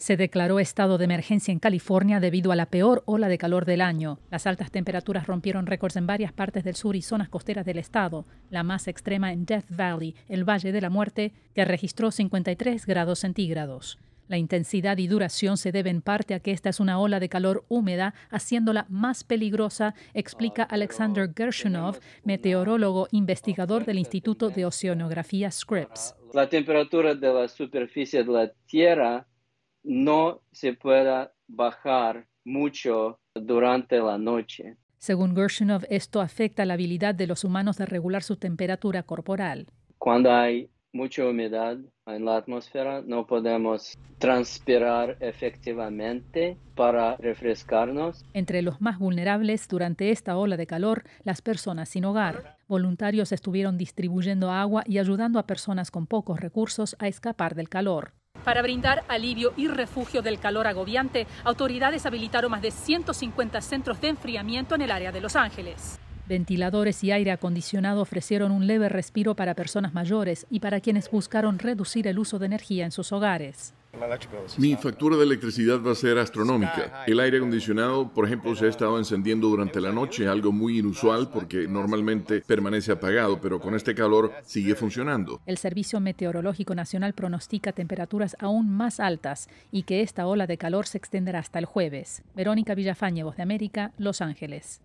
Se declaró estado de emergencia en California debido a la peor ola de calor del año. Las altas temperaturas rompieron récords en varias partes del sur y zonas costeras del estado, la más extrema en Death Valley, el Valle de la Muerte, que registró 53 grados centígrados. La intensidad y duración se deben en parte a que esta es una ola de calor húmeda, haciéndola más peligrosa, explica ah, Alexander Gershunov, meteorólogo investigador del Instituto de Oceanografía Scripps. La temperatura de la superficie de la Tierra no se pueda bajar mucho durante la noche. Según Gershinov, esto afecta la habilidad de los humanos de regular su temperatura corporal. Cuando hay mucha humedad en la atmósfera, no podemos transpirar efectivamente para refrescarnos. Entre los más vulnerables durante esta ola de calor, las personas sin hogar. Voluntarios estuvieron distribuyendo agua y ayudando a personas con pocos recursos a escapar del calor. Para brindar alivio y refugio del calor agobiante, autoridades habilitaron más de 150 centros de enfriamiento en el área de Los Ángeles. Ventiladores y aire acondicionado ofrecieron un leve respiro para personas mayores y para quienes buscaron reducir el uso de energía en sus hogares. Mi factura de electricidad va a ser astronómica. El aire acondicionado, por ejemplo, se ha estado encendiendo durante la noche, algo muy inusual porque normalmente permanece apagado, pero con este calor sigue funcionando. El Servicio Meteorológico Nacional pronostica temperaturas aún más altas y que esta ola de calor se extenderá hasta el jueves. Verónica Villafañe, Voz de América, Los Ángeles.